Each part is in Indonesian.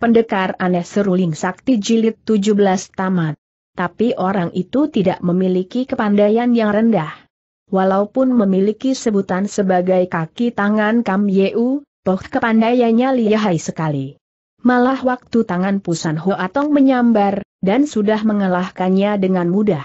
Pendekar aneh seruling sakti jilid 17 tamat. Tapi orang itu tidak memiliki kepandaian yang rendah. Walaupun memiliki sebutan sebagai kaki tangan Kam Yeu, toh kepandaiannya lihai sekali. Malah waktu tangan Pusan Hoatong menyambar, dan sudah mengalahkannya dengan mudah.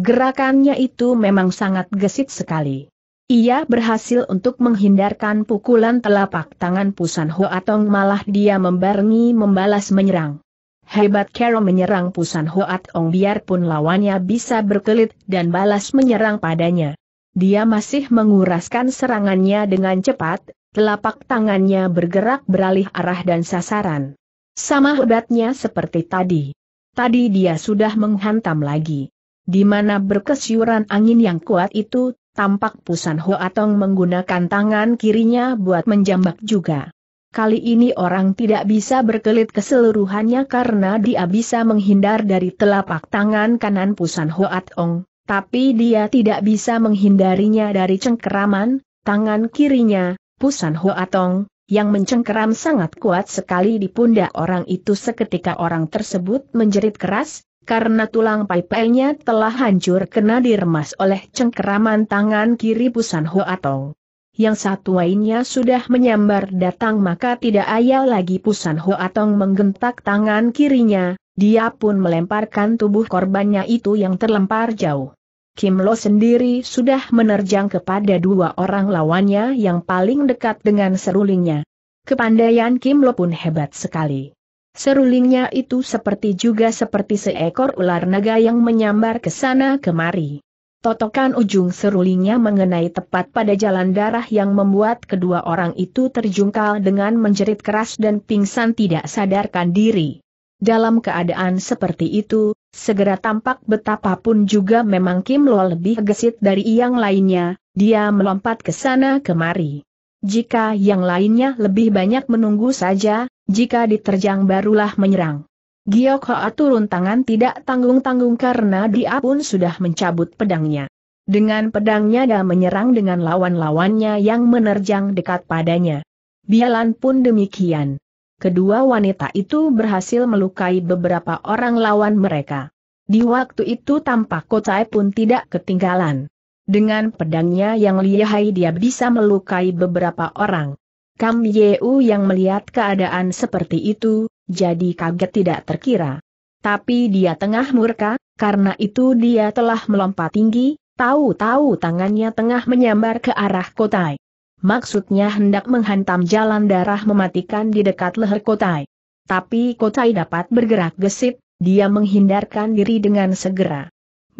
Gerakannya itu memang sangat gesit sekali. Ia berhasil untuk menghindarkan pukulan telapak tangan Pusan Hoatong malah dia membarengi membalas menyerang. Hebat Kero menyerang Pusan Hoatong biarpun lawannya bisa berkelit dan balas menyerang padanya. Dia masih menguraskan serangannya dengan cepat, telapak tangannya bergerak beralih arah dan sasaran. Sama hebatnya seperti tadi. Tadi dia sudah menghantam lagi. Di mana berkesyuran angin yang kuat itu, Tampak Pusan Ho Atong menggunakan tangan kirinya buat menjambak juga. Kali ini orang tidak bisa berkelit keseluruhannya karena dia bisa menghindar dari telapak tangan kanan Pusan Ho Atong, tapi dia tidak bisa menghindarinya dari cengkeraman, tangan kirinya, Pusan Ho Atong, yang mencengkeram sangat kuat sekali di pundak orang itu seketika orang tersebut menjerit keras, karena tulang pai telah hancur kena diremas oleh cengkeraman tangan kiri Pusan Hoatong. Yang satu lainnya sudah menyambar datang maka tidak ayal lagi Pusan Hoatong menggentak tangan kirinya, dia pun melemparkan tubuh korbannya itu yang terlempar jauh. Kim Lo sendiri sudah menerjang kepada dua orang lawannya yang paling dekat dengan serulingnya. Kepandaian Kim Lo pun hebat sekali. Serulingnya itu seperti juga seperti seekor ular naga yang menyambar ke sana kemari. Totokan ujung serulingnya mengenai tepat pada jalan darah yang membuat kedua orang itu terjungkal dengan menjerit keras dan pingsan tidak sadarkan diri. Dalam keadaan seperti itu, segera tampak betapapun juga memang Kim Lo lebih gesit dari yang lainnya, dia melompat ke sana kemari. Jika yang lainnya lebih banyak menunggu saja, jika diterjang barulah menyerang. Giok Hoa turun tangan tidak tanggung-tanggung karena dia pun sudah mencabut pedangnya. Dengan pedangnya dia menyerang dengan lawan-lawannya yang menerjang dekat padanya. Bialan pun demikian. Kedua wanita itu berhasil melukai beberapa orang lawan mereka. Di waktu itu tampak Kocai pun tidak ketinggalan. Dengan pedangnya yang lihai dia bisa melukai beberapa orang. Kam Yeu yang melihat keadaan seperti itu, jadi kaget tidak terkira. Tapi dia tengah murka, karena itu dia telah melompat tinggi, tahu-tahu tangannya tengah menyambar ke arah Kotai. Maksudnya hendak menghantam jalan darah mematikan di dekat leher Kotai. Tapi Kotai dapat bergerak gesit, dia menghindarkan diri dengan segera.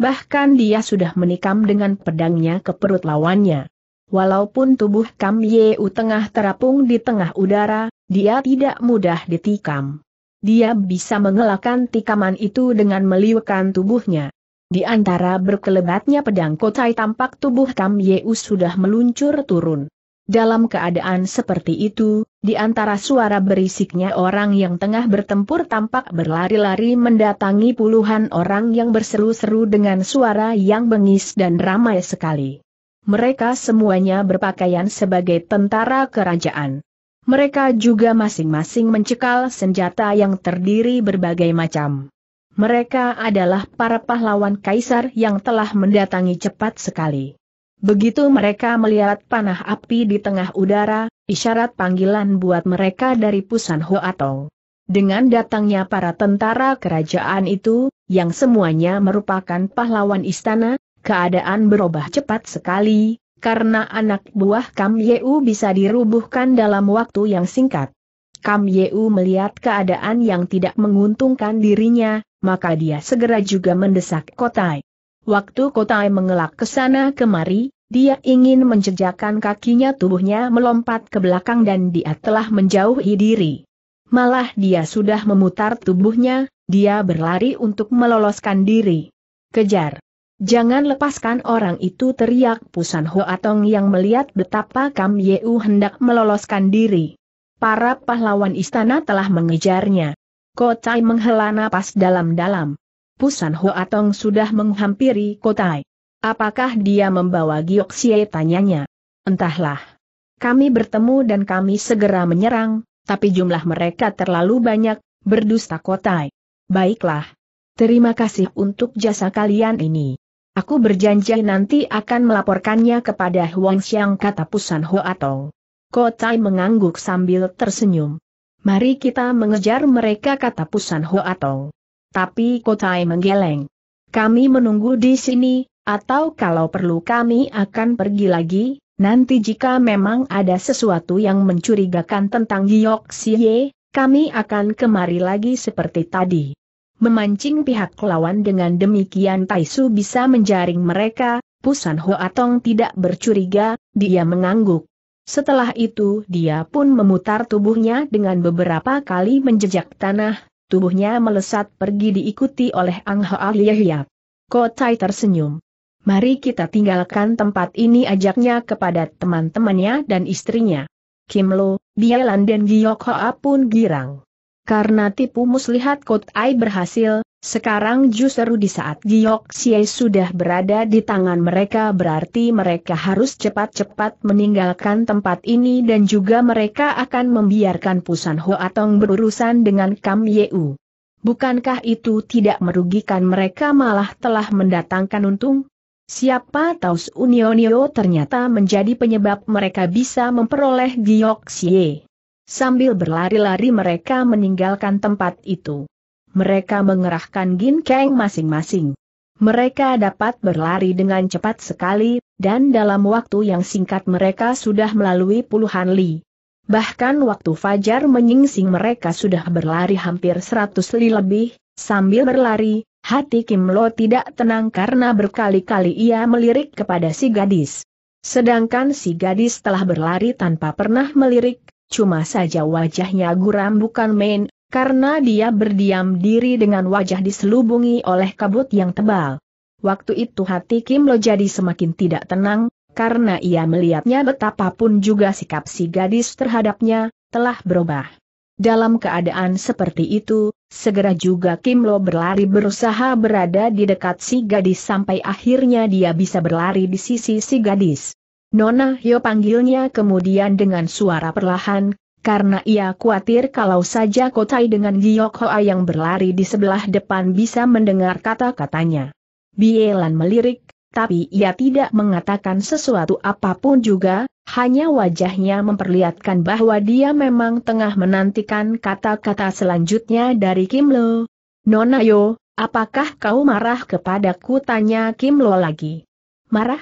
Bahkan dia sudah menikam dengan pedangnya ke perut lawannya. Walaupun tubuh Kam Yeu tengah terapung di tengah udara, dia tidak mudah ditikam. Dia bisa mengelakkan tikaman itu dengan meliukan tubuhnya. Di antara berkelebatnya pedang kotai tampak tubuh Kam Yeu sudah meluncur turun. Dalam keadaan seperti itu, di antara suara berisiknya orang yang tengah bertempur tampak berlari-lari mendatangi puluhan orang yang berseru-seru dengan suara yang bengis dan ramai sekali. Mereka semuanya berpakaian sebagai tentara kerajaan. Mereka juga masing-masing mencekal senjata yang terdiri berbagai macam. Mereka adalah para pahlawan kaisar yang telah mendatangi cepat sekali. Begitu mereka melihat panah api di tengah udara, isyarat panggilan buat mereka dari Pusan Hoatong. Dengan datangnya para tentara kerajaan itu, yang semuanya merupakan pahlawan istana, keadaan berubah cepat sekali, karena anak buah Kam Yeu bisa dirubuhkan dalam waktu yang singkat. Kam Yeu melihat keadaan yang tidak menguntungkan dirinya, maka dia segera juga mendesak Kotai. Waktu Kotai mengelak ke sana kemari, dia ingin menjejakkan kakinya tubuhnya melompat ke belakang dan dia telah menjauhi diri. Malah dia sudah memutar tubuhnya, dia berlari untuk meloloskan diri. Kejar! Jangan lepaskan orang itu teriak Pusan Hoatong yang melihat betapa Kam Yeu hendak meloloskan diri. Para pahlawan istana telah mengejarnya. Kotai menghela napas dalam-dalam. Pusan Tong sudah menghampiri Kotai. Apakah dia membawa Gioksie tanyanya? Entahlah. Kami bertemu dan kami segera menyerang, tapi jumlah mereka terlalu banyak, berdusta Kotai. Baiklah. Terima kasih untuk jasa kalian ini. Aku berjanji nanti akan melaporkannya kepada Huang Xiang kata Pusan Tong. Kotai mengangguk sambil tersenyum. Mari kita mengejar mereka kata Pusan Tong. Tapi Kotai menggeleng. Kami menunggu di sini, atau kalau perlu kami akan pergi lagi, nanti jika memang ada sesuatu yang mencurigakan tentang Giyok Siye, kami akan kemari lagi seperti tadi. Memancing pihak lawan dengan demikian Taisu bisa menjaring mereka, Pusan Hoatong tidak bercuriga, dia mengangguk. Setelah itu dia pun memutar tubuhnya dengan beberapa kali menjejak tanah, tubuhnya melesat pergi diikuti oleh Ang Hoa Liahyap. Kotai tersenyum. Mari kita tinggalkan tempat ini ajaknya kepada teman-temannya dan istrinya. Kim Lo, Bielan dan Giyok Hoa pun girang. Karena tipu muslihat Kotai berhasil, sekarang justru di saat Giok Xie sudah berada di tangan mereka berarti mereka harus cepat-cepat meninggalkan tempat ini dan juga mereka akan membiarkan Pusan Hoatong berurusan dengan Kam Yeu. Bukankah itu tidak merugikan mereka malah telah mendatangkan untung? Siapa tahu Unionio ternyata menjadi penyebab mereka bisa memperoleh Giok Xie. Sambil berlari-lari mereka meninggalkan tempat itu mereka mengerahkan ginkeng masing-masing. Mereka dapat berlari dengan cepat sekali, dan dalam waktu yang singkat mereka sudah melalui puluhan li. Bahkan waktu fajar menyingsing mereka sudah berlari hampir seratus li lebih, sambil berlari, hati Kim Lo tidak tenang karena berkali-kali ia melirik kepada si gadis. Sedangkan si gadis telah berlari tanpa pernah melirik, cuma saja wajahnya guram bukan main, karena dia berdiam diri dengan wajah diselubungi oleh kabut yang tebal. Waktu itu hati Kim Lo jadi semakin tidak tenang, karena ia melihatnya betapapun juga sikap si gadis terhadapnya, telah berubah. Dalam keadaan seperti itu, segera juga Kim Lo berlari berusaha berada di dekat si gadis sampai akhirnya dia bisa berlari di sisi si gadis. Nona Hyo panggilnya kemudian dengan suara perlahan, karena ia khawatir kalau saja Kotai dengan Giyok Hoa yang berlari di sebelah depan bisa mendengar kata-katanya. Bielan melirik, tapi ia tidak mengatakan sesuatu apapun juga, hanya wajahnya memperlihatkan bahwa dia memang tengah menantikan kata-kata selanjutnya dari Kim Lo. Nona Yo, apakah kau marah kepadaku? Tanya Kim Lo lagi. Marah?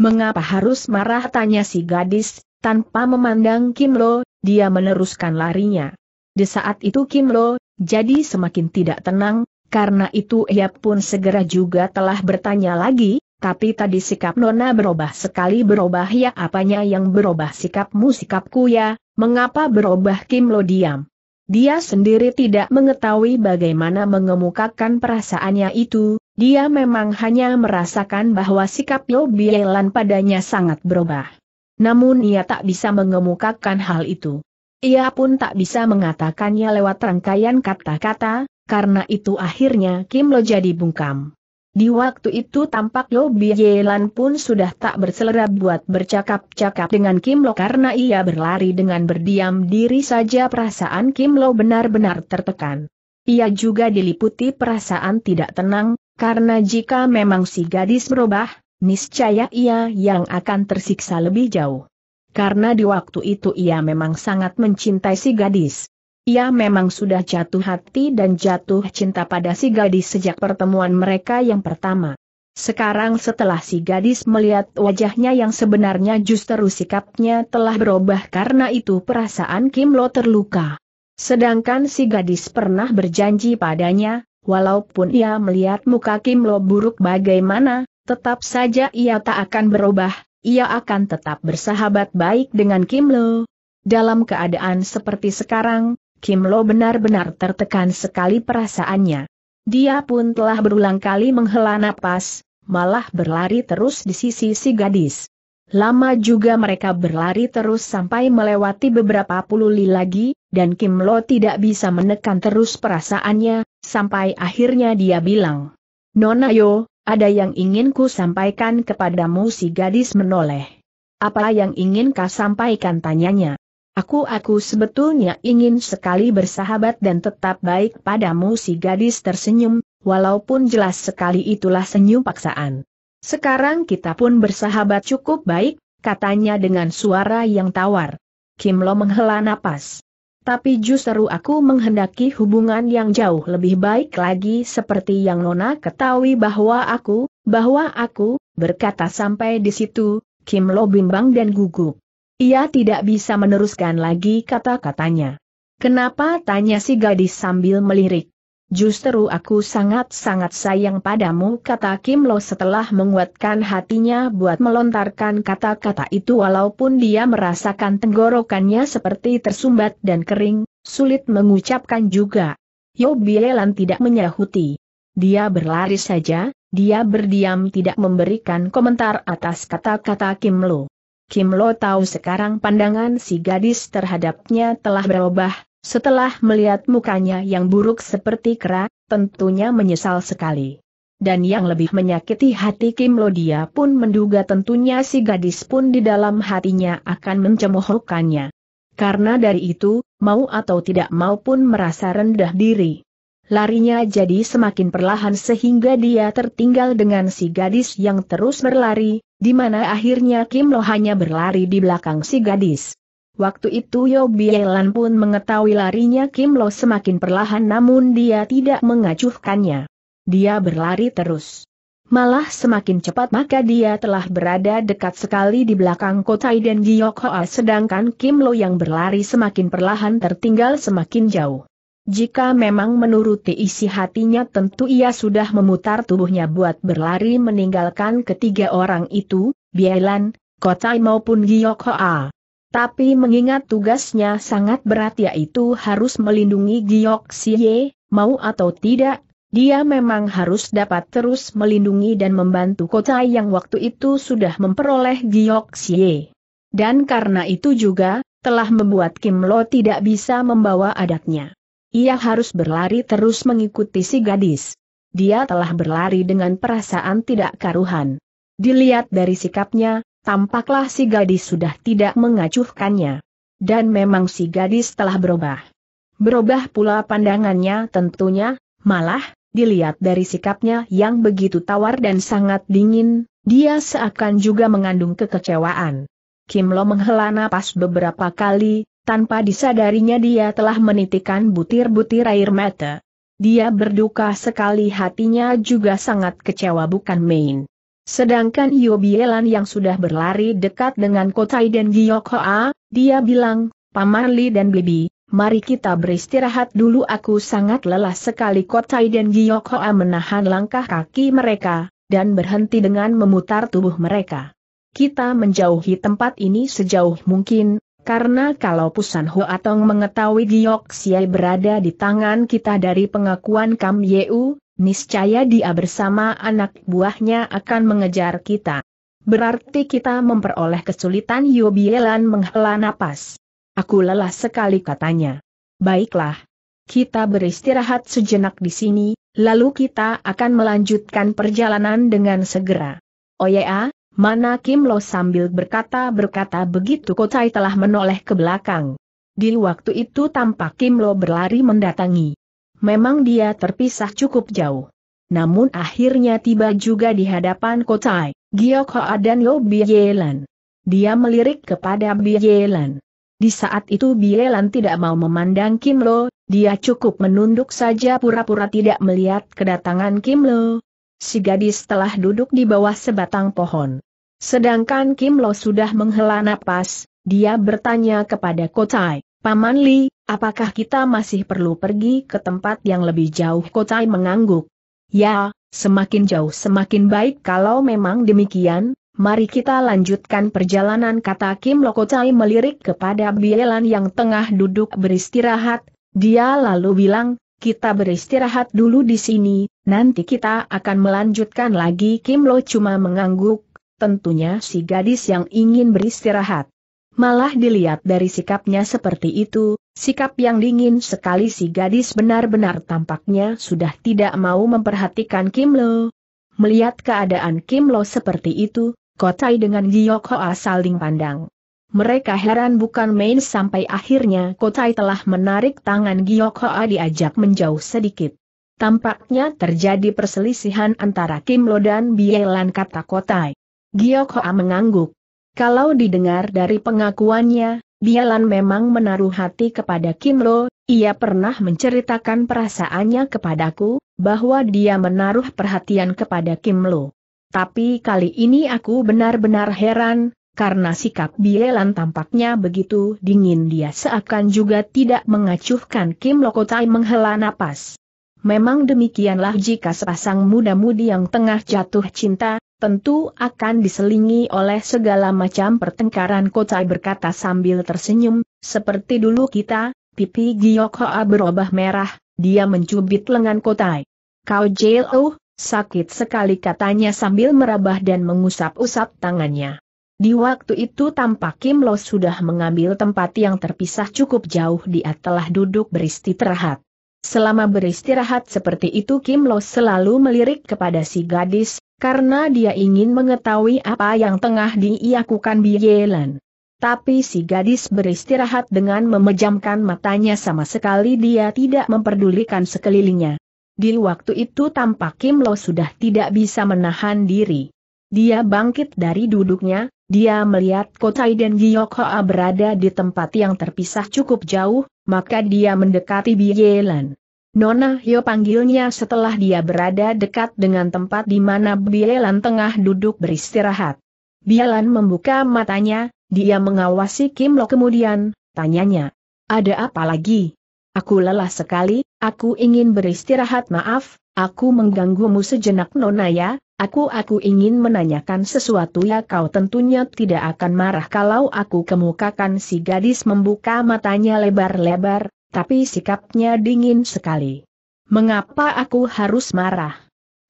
Mengapa harus marah? Tanya si gadis, tanpa memandang Kim Lo, dia meneruskan larinya. Di saat itu Kim Lo, jadi semakin tidak tenang, karena itu ia pun segera juga telah bertanya lagi, tapi tadi sikap Nona berubah sekali berubah ya apanya yang berubah sikapmu sikapku ya, mengapa berubah Kim Lo diam. Dia sendiri tidak mengetahui bagaimana mengemukakan perasaannya itu, dia memang hanya merasakan bahwa sikap Lo Bielan padanya sangat berubah. Namun ia tak bisa mengemukakan hal itu. Ia pun tak bisa mengatakannya lewat rangkaian kata-kata, karena itu akhirnya Kim Lo jadi bungkam. Di waktu itu tampak Lo Bielan pun sudah tak berselera buat bercakap-cakap dengan Kim Lo karena ia berlari dengan berdiam diri saja perasaan Kim Lo benar-benar tertekan. Ia juga diliputi perasaan tidak tenang, karena jika memang si gadis berubah, niscaya ia yang akan tersiksa lebih jauh. Karena di waktu itu ia memang sangat mencintai si gadis. Ia memang sudah jatuh hati dan jatuh cinta pada si gadis sejak pertemuan mereka yang pertama. Sekarang setelah si gadis melihat wajahnya yang sebenarnya justru sikapnya telah berubah karena itu perasaan Kim Lo terluka. Sedangkan si gadis pernah berjanji padanya, walaupun ia melihat muka Kim Lo buruk bagaimana, tetap saja ia tak akan berubah, ia akan tetap bersahabat baik dengan Kim Lo. Dalam keadaan seperti sekarang, Kim Lo benar-benar tertekan sekali perasaannya. Dia pun telah berulang kali menghela napas, malah berlari terus di sisi si gadis. Lama juga mereka berlari terus sampai melewati beberapa puluh li lagi, dan Kim Lo tidak bisa menekan terus perasaannya, sampai akhirnya dia bilang, Nona Yo, ada yang ingin ku sampaikan kepadamu si gadis menoleh. Apa yang ingin kau sampaikan tanyanya? Aku-aku sebetulnya ingin sekali bersahabat dan tetap baik padamu si gadis tersenyum, walaupun jelas sekali itulah senyum paksaan. Sekarang kita pun bersahabat cukup baik, katanya dengan suara yang tawar. Kim Lo menghela napas. Tapi justru aku menghendaki hubungan yang jauh lebih baik lagi seperti yang Nona ketahui bahwa aku, bahwa aku, berkata sampai di situ, Kim Lo bimbang dan gugup. Ia tidak bisa meneruskan lagi kata-katanya. Kenapa tanya si gadis sambil melirik. Justru aku sangat-sangat sayang padamu kata Kim Lo setelah menguatkan hatinya buat melontarkan kata-kata itu walaupun dia merasakan tenggorokannya seperti tersumbat dan kering, sulit mengucapkan juga. Yo Bielan tidak menyahuti. Dia berlari saja, dia berdiam tidak memberikan komentar atas kata-kata Kim Lo. Kim Lo tahu sekarang pandangan si gadis terhadapnya telah berubah, setelah melihat mukanya yang buruk seperti kera, tentunya menyesal sekali. Dan yang lebih menyakiti hati Kim Lodia pun menduga tentunya si gadis pun di dalam hatinya akan mencemohokannya. Karena dari itu, mau atau tidak mau pun merasa rendah diri. Larinya jadi semakin perlahan sehingga dia tertinggal dengan si gadis yang terus berlari, di mana akhirnya Kim Lo hanya berlari di belakang si gadis. Waktu itu Yo Bielan pun mengetahui larinya Kim Lo semakin perlahan namun dia tidak mengacuhkannya. Dia berlari terus. Malah semakin cepat maka dia telah berada dekat sekali di belakang Kotai dan Giok Hoa sedangkan Kim Lo yang berlari semakin perlahan tertinggal semakin jauh. Jika memang menuruti isi hatinya tentu ia sudah memutar tubuhnya buat berlari meninggalkan ketiga orang itu, Bielan, Kotai maupun Giok Hoa. Tapi mengingat tugasnya sangat berat yaitu harus melindungi Giok Xie, mau atau tidak, dia memang harus dapat terus melindungi dan membantu kota yang waktu itu sudah memperoleh Giok Xie. Dan karena itu juga, telah membuat Kim Lo tidak bisa membawa adatnya. Ia harus berlari terus mengikuti si gadis. Dia telah berlari dengan perasaan tidak karuhan. Dilihat dari sikapnya, tampaklah si gadis sudah tidak mengacuhkannya. Dan memang si gadis telah berubah. Berubah pula pandangannya tentunya, malah, dilihat dari sikapnya yang begitu tawar dan sangat dingin, dia seakan juga mengandung kekecewaan. Kim Lo menghela napas beberapa kali, tanpa disadarinya dia telah menitikan butir-butir air mata. Dia berduka sekali hatinya juga sangat kecewa bukan main. Sedangkan Yobielan yang sudah berlari dekat dengan Kotai dan Giyokhoa, dia bilang, Paman Li dan Bibi, mari kita beristirahat dulu aku sangat lelah sekali Kotai dan Giyokhoa menahan langkah kaki mereka, dan berhenti dengan memutar tubuh mereka. Kita menjauhi tempat ini sejauh mungkin, karena kalau Pusan Atong mengetahui Giyok Siai berada di tangan kita dari pengakuan Kam Yeu, niscaya dia bersama anak buahnya akan mengejar kita. Berarti kita memperoleh kesulitan Yobielan menghela napas. Aku lelah sekali katanya. Baiklah. Kita beristirahat sejenak di sini, lalu kita akan melanjutkan perjalanan dengan segera. Oh ya, mana Kim Lo sambil berkata-berkata begitu Kotai telah menoleh ke belakang. Di waktu itu tampak Kim Lo berlari mendatangi. Memang dia terpisah cukup jauh. Namun akhirnya tiba juga di hadapan Kotai, Hoa dan Yo Bielan. Dia melirik kepada Bielan. Di saat itu Bielan tidak mau memandang Kim Lo, dia cukup menunduk saja pura-pura tidak melihat kedatangan Kim Lo. Si gadis telah duduk di bawah sebatang pohon. Sedangkan Kim Lo sudah menghela napas, dia bertanya kepada Kotai, Paman Li, apakah kita masih perlu pergi ke tempat yang lebih jauh Kotai mengangguk. Ya, semakin jauh semakin baik kalau memang demikian, mari kita lanjutkan perjalanan kata Kim Lokotai melirik kepada Bielan yang tengah duduk beristirahat, dia lalu bilang, kita beristirahat dulu di sini, nanti kita akan melanjutkan lagi Kim Lo cuma mengangguk, tentunya si gadis yang ingin beristirahat malah dilihat dari sikapnya seperti itu, sikap yang dingin sekali si gadis benar-benar tampaknya sudah tidak mau memperhatikan Kim Lo. Melihat keadaan Kim Lo seperti itu, Kotai dengan Giyok Hoa saling pandang. Mereka heran bukan main sampai akhirnya Kotai telah menarik tangan Giyok Hoa diajak menjauh sedikit. Tampaknya terjadi perselisihan antara Kim Lo dan Bielan kata Kotai. Giyok Hoa mengangguk. Kalau didengar dari pengakuannya, Bialan memang menaruh hati kepada Kim Lo, ia pernah menceritakan perasaannya kepadaku, bahwa dia menaruh perhatian kepada Kim Lo. Tapi kali ini aku benar-benar heran, karena sikap Bielan tampaknya begitu dingin dia seakan juga tidak mengacuhkan Kim Lo. Lokotai menghela napas. Memang demikianlah jika sepasang muda-mudi yang tengah jatuh cinta, tentu akan diselingi oleh segala macam pertengkaran kota berkata sambil tersenyum, seperti dulu kita, pipi Giok Hoa berubah merah, dia mencubit lengan kotai. Kau jelo, sakit sekali katanya sambil merabah dan mengusap-usap tangannya. Di waktu itu tampak Kim Lo sudah mengambil tempat yang terpisah cukup jauh dia telah duduk beristirahat. Selama beristirahat seperti itu Kim Lo selalu melirik kepada si gadis, karena dia ingin mengetahui apa yang tengah diiakukan Bielan. Tapi si gadis beristirahat dengan memejamkan matanya sama sekali dia tidak memperdulikan sekelilingnya. Di waktu itu tampak Kim Lo sudah tidak bisa menahan diri. Dia bangkit dari duduknya, dia melihat Kotai dan Giyok Hoa berada di tempat yang terpisah cukup jauh, maka dia mendekati Bielan. Nona Hyo panggilnya setelah dia berada dekat dengan tempat di mana Bielan tengah duduk beristirahat. Bialan membuka matanya, dia mengawasi Kim Lo kemudian, tanyanya. Ada apa lagi? Aku lelah sekali, aku ingin beristirahat maaf, aku mengganggumu sejenak Nona ya, aku-aku ingin menanyakan sesuatu ya kau tentunya tidak akan marah kalau aku kemukakan si gadis membuka matanya lebar-lebar, tapi sikapnya dingin sekali. Mengapa aku harus marah?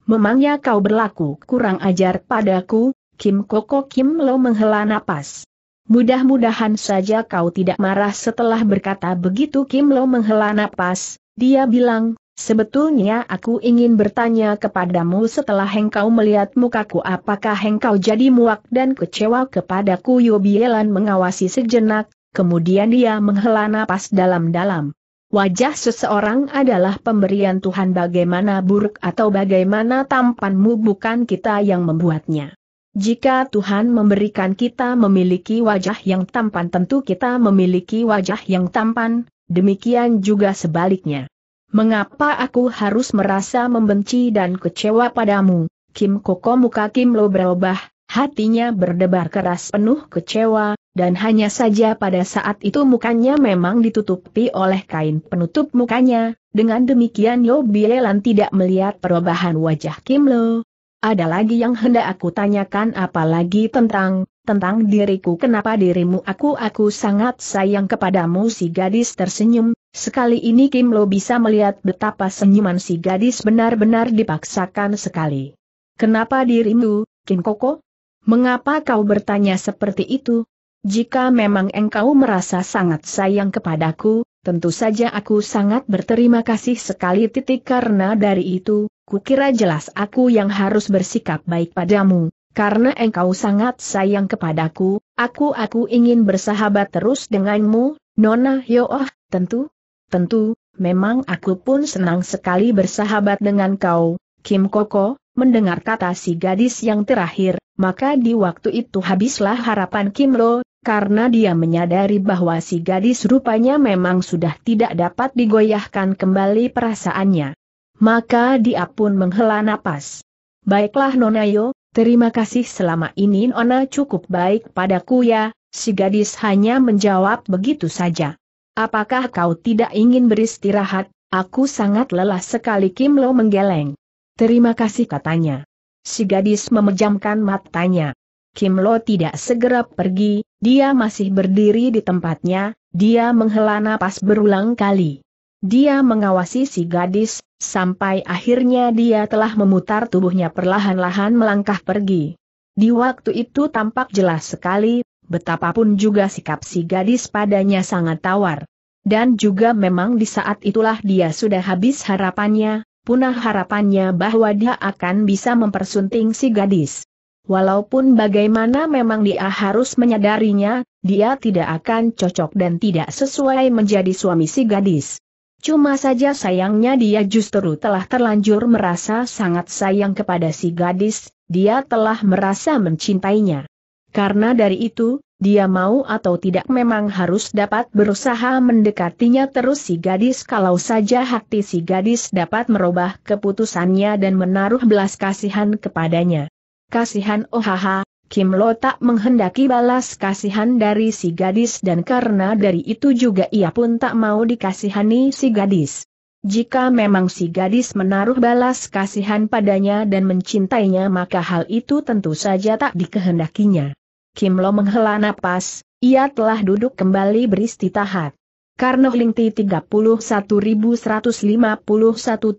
Memangnya kau berlaku kurang ajar padaku, Kim Koko Kim Lo menghela napas. Mudah-mudahan saja kau tidak marah setelah berkata begitu Kim Lo menghela napas, dia bilang, sebetulnya aku ingin bertanya kepadamu setelah engkau melihat mukaku apakah engkau jadi muak dan kecewa kepadaku Yobielan mengawasi sejenak, kemudian dia menghela napas dalam-dalam. Wajah seseorang adalah pemberian Tuhan bagaimana buruk atau bagaimana tampanmu bukan kita yang membuatnya. Jika Tuhan memberikan kita memiliki wajah yang tampan tentu kita memiliki wajah yang tampan, demikian juga sebaliknya. Mengapa aku harus merasa membenci dan kecewa padamu? Kim Koko muka Kim Lo berubah, hatinya berdebar keras penuh kecewa, dan hanya saja pada saat itu mukanya memang ditutupi oleh kain penutup mukanya, dengan demikian Yo Bielan tidak melihat perubahan wajah Kim Lo. Ada lagi yang hendak aku tanyakan apalagi tentang, tentang diriku kenapa dirimu aku-aku sangat sayang kepadamu si gadis tersenyum, sekali ini Kim Lo bisa melihat betapa senyuman si gadis benar-benar dipaksakan sekali. Kenapa dirimu, Kim Koko? Mengapa kau bertanya seperti itu? Jika memang engkau merasa sangat sayang kepadaku, tentu saja aku sangat berterima kasih sekali titik karena dari itu, kukira jelas aku yang harus bersikap baik padamu, karena engkau sangat sayang kepadaku, aku-aku ingin bersahabat terus denganmu, Nona Yooh, tentu? Tentu, memang aku pun senang sekali bersahabat dengan kau, Kim Koko, mendengar kata si gadis yang terakhir, maka di waktu itu habislah harapan Kim Lo, karena dia menyadari bahwa si gadis rupanya memang sudah tidak dapat digoyahkan kembali perasaannya. Maka dia pun menghela napas. Baiklah Nonayo, terima kasih selama ini Nona cukup baik padaku ya, si gadis hanya menjawab begitu saja. Apakah kau tidak ingin beristirahat, aku sangat lelah sekali Kim Lo menggeleng. Terima kasih katanya. Si gadis memejamkan matanya. Kim Lo tidak segera pergi, dia masih berdiri di tempatnya, dia menghela napas berulang kali. Dia mengawasi si gadis, sampai akhirnya dia telah memutar tubuhnya perlahan-lahan melangkah pergi. Di waktu itu tampak jelas sekali, betapapun juga sikap si gadis padanya sangat tawar. Dan juga memang di saat itulah dia sudah habis harapannya, punah harapannya bahwa dia akan bisa mempersunting si gadis. Walaupun bagaimana memang dia harus menyadarinya, dia tidak akan cocok dan tidak sesuai menjadi suami si gadis. Cuma saja sayangnya dia justru telah terlanjur merasa sangat sayang kepada si gadis, dia telah merasa mencintainya. Karena dari itu, dia mau atau tidak memang harus dapat berusaha mendekatinya terus si gadis kalau saja hati si gadis dapat merubah keputusannya dan menaruh belas kasihan kepadanya kasihan ohaha, oh, Kim Lo tak menghendaki balas kasihan dari si gadis dan karena dari itu juga ia pun tak mau dikasihani si gadis. Jika memang si gadis menaruh balas kasihan padanya dan mencintainya maka hal itu tentu saja tak dikehendakinya. Kim Lo menghela napas, ia telah duduk kembali beristirahat. Karno Lingti 31151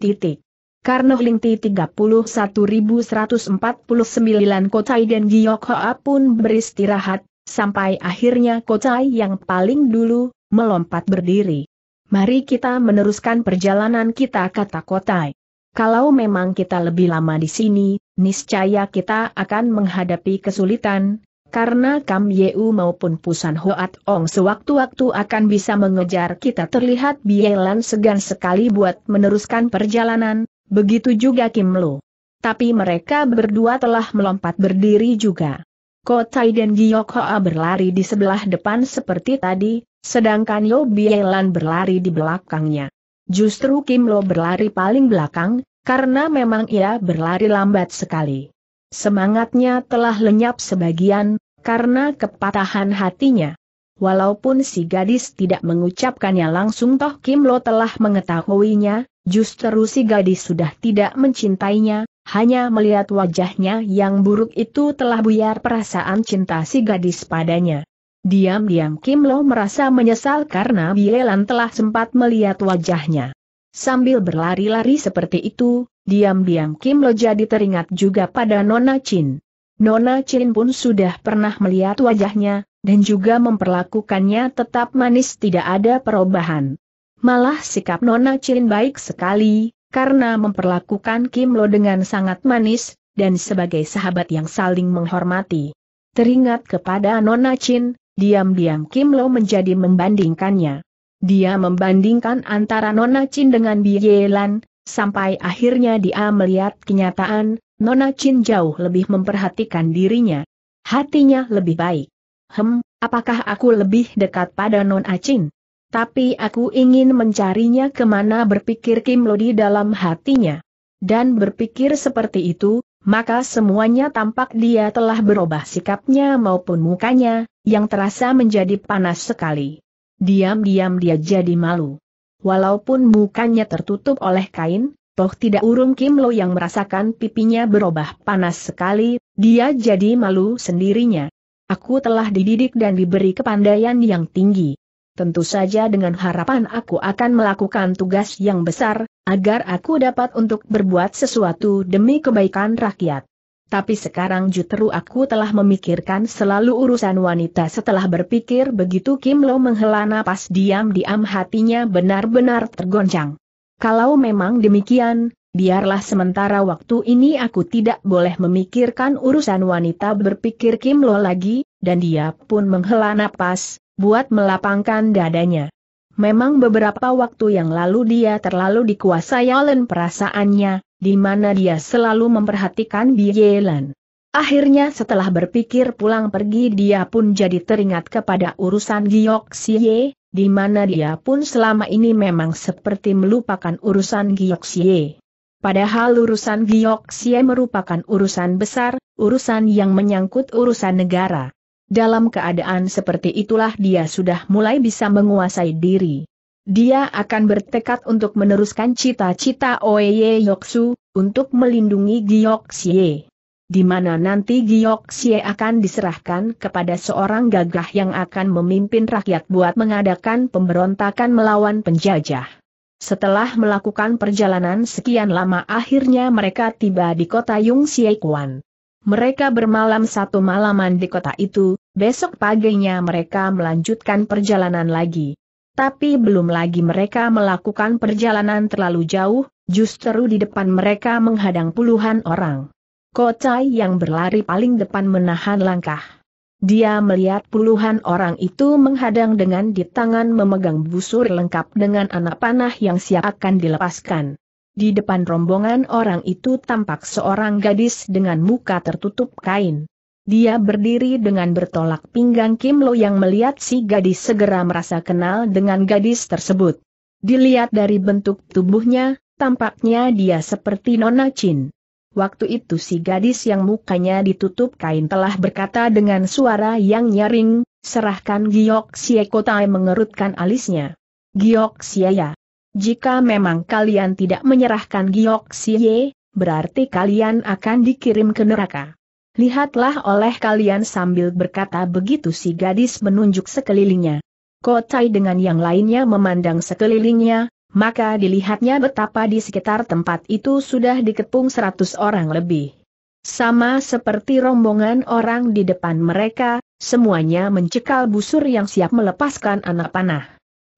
titik. Karno Lingti 31149 Kotai dan Giok Hoa pun beristirahat, sampai akhirnya Kotai yang paling dulu, melompat berdiri. Mari kita meneruskan perjalanan kita kata Kotai. Kalau memang kita lebih lama di sini, niscaya kita akan menghadapi kesulitan, karena Kam Yeu maupun Pusan Hoat Ong sewaktu-waktu akan bisa mengejar kita terlihat Bielan segan sekali buat meneruskan perjalanan, Begitu juga Kim Lo. Tapi mereka berdua telah melompat berdiri juga. Ko Tai dan Giok Hoa berlari di sebelah depan seperti tadi, sedangkan Yo Bielan berlari di belakangnya. Justru Kim Lo berlari paling belakang, karena memang ia berlari lambat sekali. Semangatnya telah lenyap sebagian, karena kepatahan hatinya. Walaupun si gadis tidak mengucapkannya langsung toh Kim Lo telah mengetahuinya, justru si gadis sudah tidak mencintainya, hanya melihat wajahnya yang buruk itu telah buyar perasaan cinta si gadis padanya. Diam-diam Kim Lo merasa menyesal karena Bielan telah sempat melihat wajahnya. Sambil berlari-lari seperti itu, diam-diam Kim Lo jadi teringat juga pada Nona Chin. Nona Chin pun sudah pernah melihat wajahnya, dan juga memperlakukannya tetap manis tidak ada perubahan. Malah sikap Nona Chin baik sekali, karena memperlakukan Kim Lo dengan sangat manis, dan sebagai sahabat yang saling menghormati. Teringat kepada Nona Chin, diam-diam Kim Lo menjadi membandingkannya. Dia membandingkan antara Nona Chin dengan Bi Bielan, sampai akhirnya dia melihat kenyataan, Nona Chin jauh lebih memperhatikan dirinya. Hatinya lebih baik. Hem, apakah aku lebih dekat pada Non Acing? Tapi aku ingin mencarinya kemana berpikir Kim Lo dalam hatinya. Dan berpikir seperti itu, maka semuanya tampak dia telah berubah sikapnya maupun mukanya, yang terasa menjadi panas sekali. Diam-diam dia jadi malu. Walaupun mukanya tertutup oleh kain, toh tidak urung Kim Lo yang merasakan pipinya berubah panas sekali, dia jadi malu sendirinya. Aku telah dididik dan diberi kepandaian yang tinggi. Tentu saja dengan harapan aku akan melakukan tugas yang besar, agar aku dapat untuk berbuat sesuatu demi kebaikan rakyat. Tapi sekarang justru aku telah memikirkan selalu urusan wanita setelah berpikir begitu Kim Lo menghela napas diam-diam hatinya benar-benar tergoncang. Kalau memang demikian, biarlah sementara waktu ini aku tidak boleh memikirkan urusan wanita berpikir Kim Lo lagi, dan dia pun menghela napas, buat melapangkan dadanya. Memang beberapa waktu yang lalu dia terlalu dikuasai oleh perasaannya, di mana dia selalu memperhatikan Bielan. Akhirnya setelah berpikir pulang pergi dia pun jadi teringat kepada urusan Giok Xie, di mana dia pun selama ini memang seperti melupakan urusan Giok Xie. Padahal urusan Giok Sia merupakan urusan besar, urusan yang menyangkut urusan negara. Dalam keadaan seperti itulah dia sudah mulai bisa menguasai diri. Dia akan bertekad untuk meneruskan cita-cita Oeye Yoksu, untuk melindungi Giok Sia. Di mana nanti Giok Sia akan diserahkan kepada seorang gagah yang akan memimpin rakyat buat mengadakan pemberontakan melawan penjajah. Setelah melakukan perjalanan sekian lama akhirnya mereka tiba di kota Yung Siekuan. Mereka bermalam satu malaman di kota itu, besok paginya mereka melanjutkan perjalanan lagi. Tapi belum lagi mereka melakukan perjalanan terlalu jauh, justru di depan mereka menghadang puluhan orang. Kocai yang berlari paling depan menahan langkah. Dia melihat puluhan orang itu menghadang dengan di tangan memegang busur lengkap dengan anak panah yang siap akan dilepaskan. Di depan rombongan orang itu tampak seorang gadis dengan muka tertutup kain. Dia berdiri dengan bertolak pinggang Kim Lo yang melihat si gadis segera merasa kenal dengan gadis tersebut. Dilihat dari bentuk tubuhnya, tampaknya dia seperti Nona Chin. Waktu itu si gadis yang mukanya ditutup kain telah berkata dengan suara yang nyaring, serahkan Giok Sieko mengerutkan alisnya. Giok Siaya. Jika memang kalian tidak menyerahkan Giok Siye, berarti kalian akan dikirim ke neraka. Lihatlah oleh kalian sambil berkata begitu si gadis menunjuk sekelilingnya. Kotai dengan yang lainnya memandang sekelilingnya, maka dilihatnya betapa di sekitar tempat itu sudah dikepung seratus orang lebih. Sama seperti rombongan orang di depan mereka, semuanya mencekal busur yang siap melepaskan anak panah.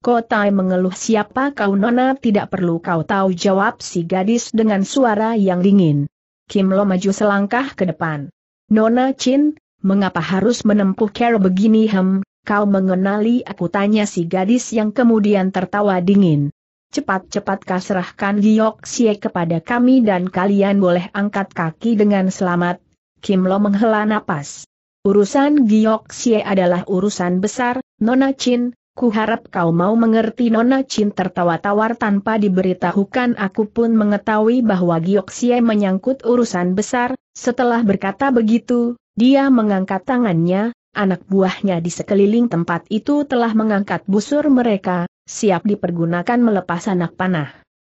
Kotai mengeluh siapa kau nona tidak perlu kau tahu jawab si gadis dengan suara yang dingin. Kim Lo maju selangkah ke depan. Nona Chin, mengapa harus menempuh care begini hem, kau mengenali aku tanya si gadis yang kemudian tertawa dingin cepat-cepat kasrahkan Giok Sie kepada kami dan kalian boleh angkat kaki dengan selamat. Kim Lo menghela napas. Urusan Giok Sie adalah urusan besar, Nona Chin, ku harap kau mau mengerti Nona Chin tertawa tawar tanpa diberitahukan aku pun mengetahui bahwa Giok Sie menyangkut urusan besar, setelah berkata begitu, dia mengangkat tangannya, anak buahnya di sekeliling tempat itu telah mengangkat busur mereka, siap dipergunakan melepas anak panah.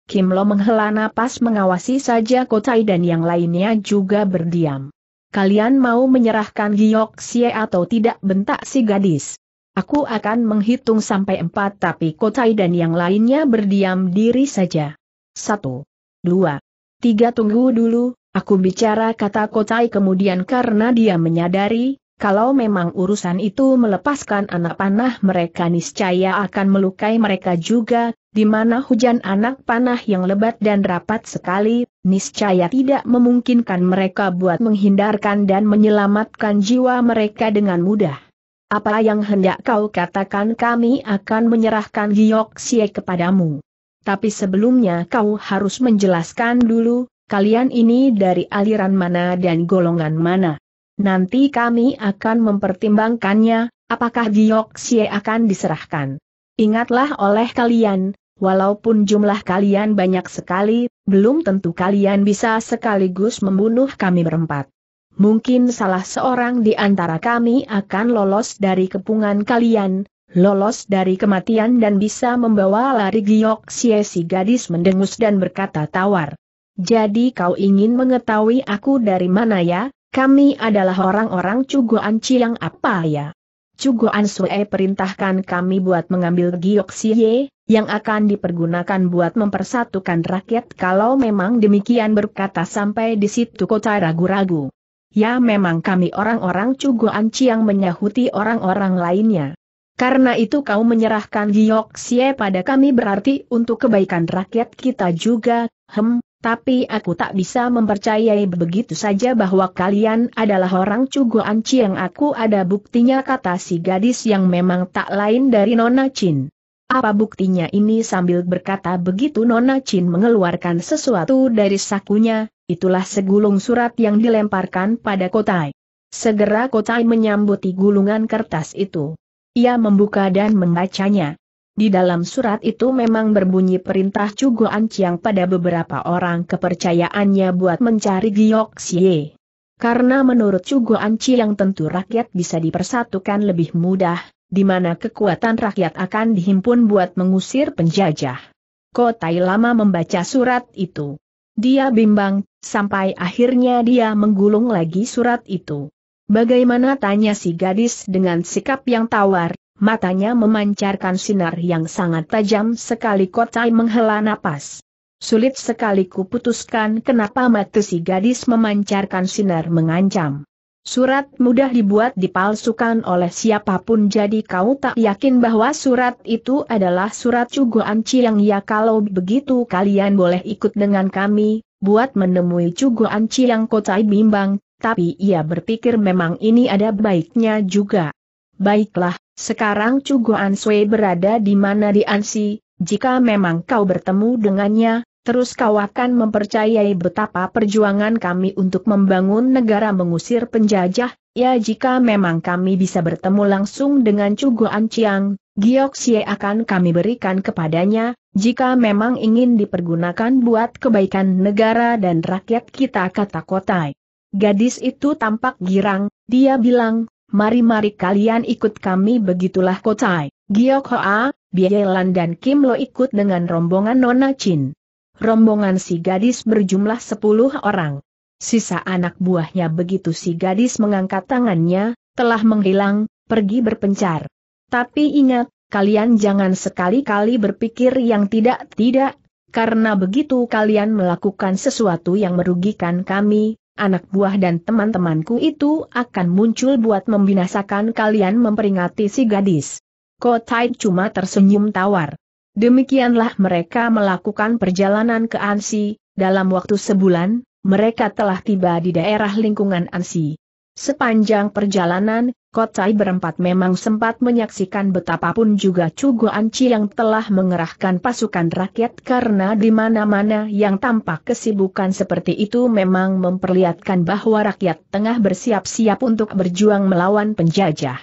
Kim Lo menghela napas mengawasi saja Kotai dan yang lainnya juga berdiam. Kalian mau menyerahkan Giok Xie atau tidak bentak si gadis. Aku akan menghitung sampai empat tapi Kotai dan yang lainnya berdiam diri saja. Satu. Dua. Tiga tunggu dulu, aku bicara kata Kotai kemudian karena dia menyadari, kalau memang urusan itu melepaskan anak panah mereka niscaya akan melukai mereka juga, di mana hujan anak panah yang lebat dan rapat sekali, niscaya tidak memungkinkan mereka buat menghindarkan dan menyelamatkan jiwa mereka dengan mudah. Apa yang hendak kau katakan kami akan menyerahkan Giok Sie kepadamu. Tapi sebelumnya kau harus menjelaskan dulu, kalian ini dari aliran mana dan golongan mana. Nanti kami akan mempertimbangkannya, apakah Gioksie akan diserahkan. Ingatlah oleh kalian, walaupun jumlah kalian banyak sekali, belum tentu kalian bisa sekaligus membunuh kami berempat. Mungkin salah seorang di antara kami akan lolos dari kepungan kalian, lolos dari kematian dan bisa membawa lari Giok Gioksie si gadis mendengus dan berkata tawar. Jadi kau ingin mengetahui aku dari mana ya? Kami adalah orang-orang cuguan Ciang apa ya? Cuguan Sue perintahkan kami buat mengambil giok Gioksie, yang akan dipergunakan buat mempersatukan rakyat kalau memang demikian berkata sampai di situ kota ragu-ragu. Ya memang kami orang-orang cuguan Ciang menyahuti orang-orang lainnya. Karena itu kau menyerahkan giok Gioksie pada kami berarti untuk kebaikan rakyat kita juga, hem, tapi aku tak bisa mempercayai begitu saja bahwa kalian adalah orang Anci yang aku ada buktinya kata si gadis yang memang tak lain dari Nona Chin. Apa buktinya ini sambil berkata begitu Nona Chin mengeluarkan sesuatu dari sakunya, itulah segulung surat yang dilemparkan pada Kotai. Segera Kotai menyambuti gulungan kertas itu. Ia membuka dan membacanya. Di dalam surat itu memang berbunyi perintah Cugo Anciang pada beberapa orang kepercayaannya buat mencari Giok Xie. Karena menurut Cugoan Anciang tentu rakyat bisa dipersatukan lebih mudah, di mana kekuatan rakyat akan dihimpun buat mengusir penjajah. Kotai lama membaca surat itu. Dia bimbang, sampai akhirnya dia menggulung lagi surat itu. Bagaimana tanya si gadis dengan sikap yang tawar, matanya memancarkan sinar yang sangat tajam sekali Kotai menghela napas. Sulit sekali kuputuskan kenapa mata si gadis memancarkan sinar mengancam. Surat mudah dibuat dipalsukan oleh siapapun jadi kau tak yakin bahwa surat itu adalah surat Anci yang ya kalau begitu kalian boleh ikut dengan kami, buat menemui Anci yang Kotai bimbang, tapi ia berpikir memang ini ada baiknya juga. Baiklah, sekarang Chu Guan Sui berada di mana di Ansi, jika memang kau bertemu dengannya, terus kau akan mempercayai betapa perjuangan kami untuk membangun negara mengusir penjajah, ya jika memang kami bisa bertemu langsung dengan Chu Guan Chiang, Giok Xie akan kami berikan kepadanya, jika memang ingin dipergunakan buat kebaikan negara dan rakyat kita kata kotai. Gadis itu tampak girang, dia bilang, Mari-mari kalian ikut kami begitulah Kotai, Giok Hoa, Bielan dan Kim Lo ikut dengan rombongan Nona Chin. Rombongan si gadis berjumlah sepuluh orang. Sisa anak buahnya begitu si gadis mengangkat tangannya, telah menghilang, pergi berpencar. Tapi ingat, kalian jangan sekali-kali berpikir yang tidak-tidak, karena begitu kalian melakukan sesuatu yang merugikan kami, anak buah dan teman-temanku itu akan muncul buat membinasakan kalian memperingati si gadis. Kotai cuma tersenyum tawar. Demikianlah mereka melakukan perjalanan ke Ansi, dalam waktu sebulan, mereka telah tiba di daerah lingkungan Ansi. Sepanjang perjalanan, Kotai berempat memang sempat menyaksikan betapapun juga Cugo Anci yang telah mengerahkan pasukan rakyat karena di mana-mana yang tampak kesibukan seperti itu memang memperlihatkan bahwa rakyat tengah bersiap-siap untuk berjuang melawan penjajah.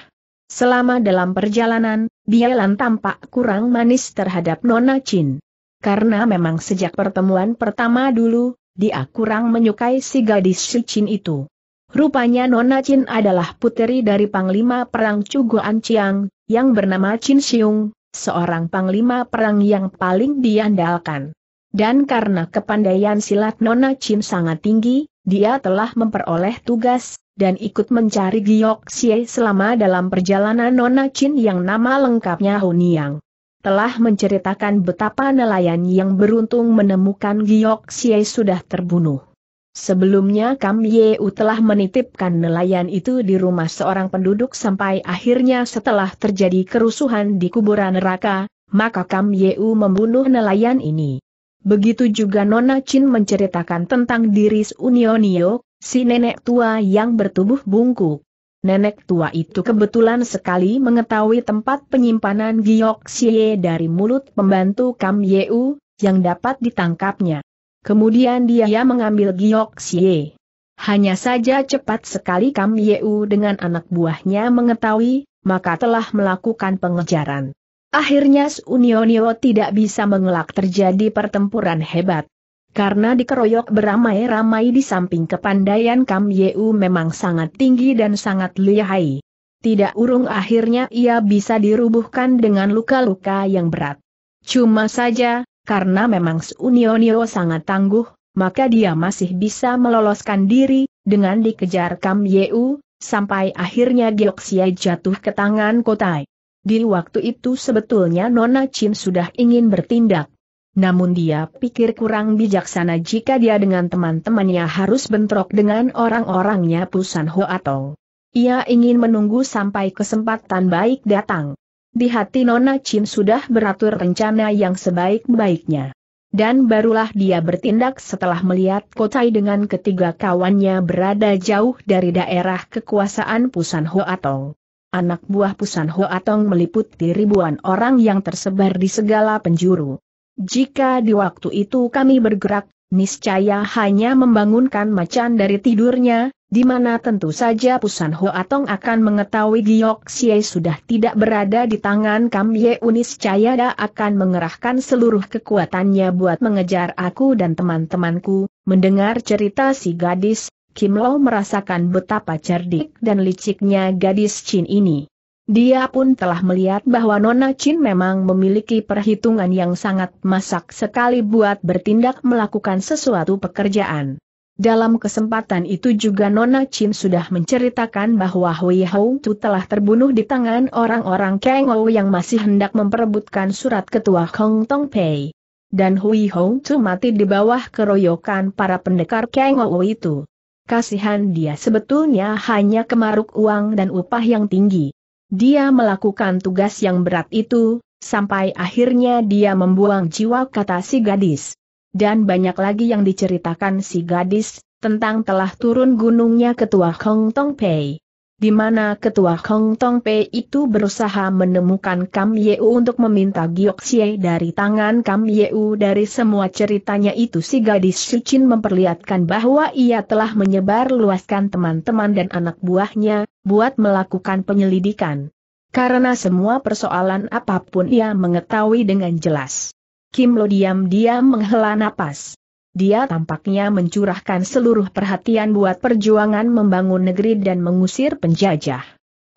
Selama dalam perjalanan, Bialan tampak kurang manis terhadap Nona Chin. Karena memang sejak pertemuan pertama dulu, dia kurang menyukai si gadis Shichin itu. Rupanya Nona Chin adalah puteri dari Panglima Perang Cuguan Chiang, yang bernama Chin Siung, seorang Panglima Perang yang paling diandalkan. Dan karena kepandaian silat Nona Chin sangat tinggi, dia telah memperoleh tugas, dan ikut mencari Giok Xie selama dalam perjalanan Nona Chin yang nama lengkapnya Huniang telah menceritakan betapa nelayan yang beruntung menemukan Giok Xie sudah terbunuh. Sebelumnya Kam Yeu telah menitipkan nelayan itu di rumah seorang penduduk sampai akhirnya setelah terjadi kerusuhan di kuburan neraka, maka Kam Yeu membunuh nelayan ini. Begitu juga Nona Chin menceritakan tentang diri Unionio, si nenek tua yang bertubuh bungkuk. Nenek tua itu kebetulan sekali mengetahui tempat penyimpanan Giok Xie dari mulut pembantu Kam Yeu, yang dapat ditangkapnya. Kemudian dia mengambil giok Xie. Hanya saja cepat sekali Kam Yeu dengan anak buahnya mengetahui, maka telah melakukan pengejaran. Akhirnya Sunionio tidak bisa mengelak terjadi pertempuran hebat. Karena dikeroyok beramai-ramai di samping kepandaian Kam Yeu memang sangat tinggi dan sangat lihai. Tidak urung akhirnya ia bisa dirubuhkan dengan luka-luka yang berat. Cuma saja, karena memang Sunionio sangat tangguh, maka dia masih bisa meloloskan diri, dengan dikejar Kam Yeu, sampai akhirnya Gioksia jatuh ke tangan Kotai. Di waktu itu sebetulnya Nona Chin sudah ingin bertindak. Namun dia pikir kurang bijaksana jika dia dengan teman-temannya harus bentrok dengan orang-orangnya Pusan Ho atau ia ingin menunggu sampai kesempatan baik datang. Di hati Nona Chin sudah beratur rencana yang sebaik-baiknya. Dan barulah dia bertindak setelah melihat Kotai dengan ketiga kawannya berada jauh dari daerah kekuasaan Pusan Hoatong. Anak buah Pusan Hoatong meliputi ribuan orang yang tersebar di segala penjuru. Jika di waktu itu kami bergerak, niscaya hanya membangunkan macan dari tidurnya, di mana tentu saja Pusan Ho Atong akan mengetahui Giok Xie sudah tidak berada di tangan Kam Ye Unis Cayada akan mengerahkan seluruh kekuatannya buat mengejar aku dan teman-temanku, mendengar cerita si gadis, Kim Lo merasakan betapa cerdik dan liciknya gadis Chin ini. Dia pun telah melihat bahwa Nona Chin memang memiliki perhitungan yang sangat masak sekali buat bertindak melakukan sesuatu pekerjaan. Dalam kesempatan itu juga Nona Chin sudah menceritakan bahwa Hui Hong Tu telah terbunuh di tangan orang-orang Kang Ou yang masih hendak memperebutkan surat ketua Hong Tong Pei. Dan Hui Hong Tu mati di bawah keroyokan para pendekar Kang Ou itu. Kasihan dia sebetulnya hanya kemaruk uang dan upah yang tinggi. Dia melakukan tugas yang berat itu, sampai akhirnya dia membuang jiwa kata si gadis. Dan banyak lagi yang diceritakan si gadis, tentang telah turun gunungnya ketua Hong Tong Pei di mana ketua Hong Tong Pei itu berusaha menemukan Kam Yeu untuk meminta Giok Xie dari tangan Kam Yeu dari semua ceritanya itu si gadis Shuchin memperlihatkan bahwa ia telah menyebar luaskan teman-teman dan anak buahnya, buat melakukan penyelidikan. Karena semua persoalan apapun ia mengetahui dengan jelas. Kim Lo diam-diam menghela napas dia tampaknya mencurahkan seluruh perhatian buat perjuangan membangun negeri dan mengusir penjajah.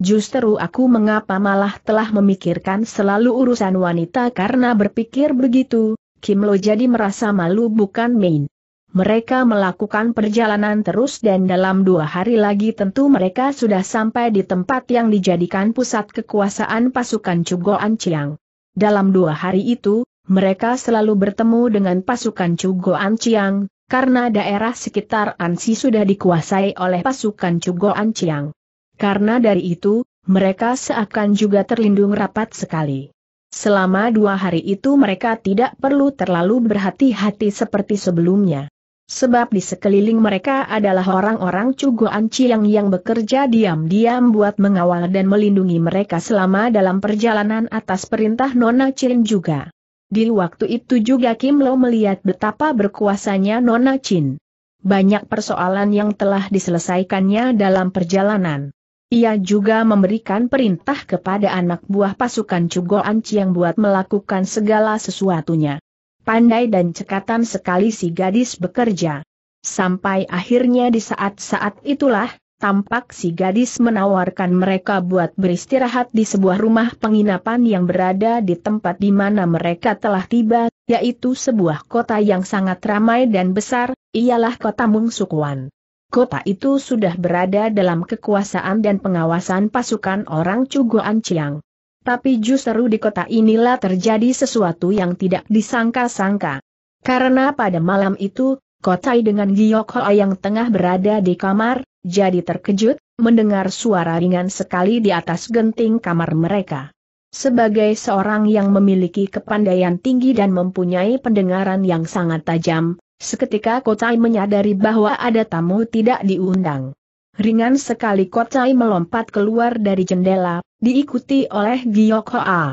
Justru aku mengapa malah telah memikirkan selalu urusan wanita karena berpikir begitu, Kim Lo jadi merasa malu bukan main. Mereka melakukan perjalanan terus dan dalam dua hari lagi tentu mereka sudah sampai di tempat yang dijadikan pusat kekuasaan pasukan Cugo Chiang. Dalam dua hari itu, mereka selalu bertemu dengan pasukan Cugo Anciang, karena daerah sekitar Ansi sudah dikuasai oleh pasukan Cugo Anciang. Karena dari itu, mereka seakan juga terlindung rapat sekali. Selama dua hari itu mereka tidak perlu terlalu berhati-hati seperti sebelumnya. Sebab di sekeliling mereka adalah orang-orang Cugo Anciang yang bekerja diam-diam buat mengawal dan melindungi mereka selama dalam perjalanan atas perintah Nona Chin juga. Di waktu itu juga Kim Lo melihat betapa berkuasanya Nona Chin. Banyak persoalan yang telah diselesaikannya dalam perjalanan. Ia juga memberikan perintah kepada anak buah pasukan Cugo Anci yang buat melakukan segala sesuatunya. Pandai dan cekatan sekali si gadis bekerja. Sampai akhirnya di saat-saat itulah, tampak si gadis menawarkan mereka buat beristirahat di sebuah rumah penginapan yang berada di tempat di mana mereka telah tiba, yaitu sebuah kota yang sangat ramai dan besar, ialah kota Mungsukwan. Kota itu sudah berada dalam kekuasaan dan pengawasan pasukan orang Cuguan Chiang. Tapi justru di kota inilah terjadi sesuatu yang tidak disangka-sangka. Karena pada malam itu, Kotai dengan Giokho yang tengah berada di kamar, jadi terkejut, mendengar suara ringan sekali di atas genting kamar mereka. Sebagai seorang yang memiliki kepandaian tinggi dan mempunyai pendengaran yang sangat tajam, seketika Kocai menyadari bahwa ada tamu tidak diundang. Ringan sekali Kocai melompat keluar dari jendela, diikuti oleh Giyok Hoa.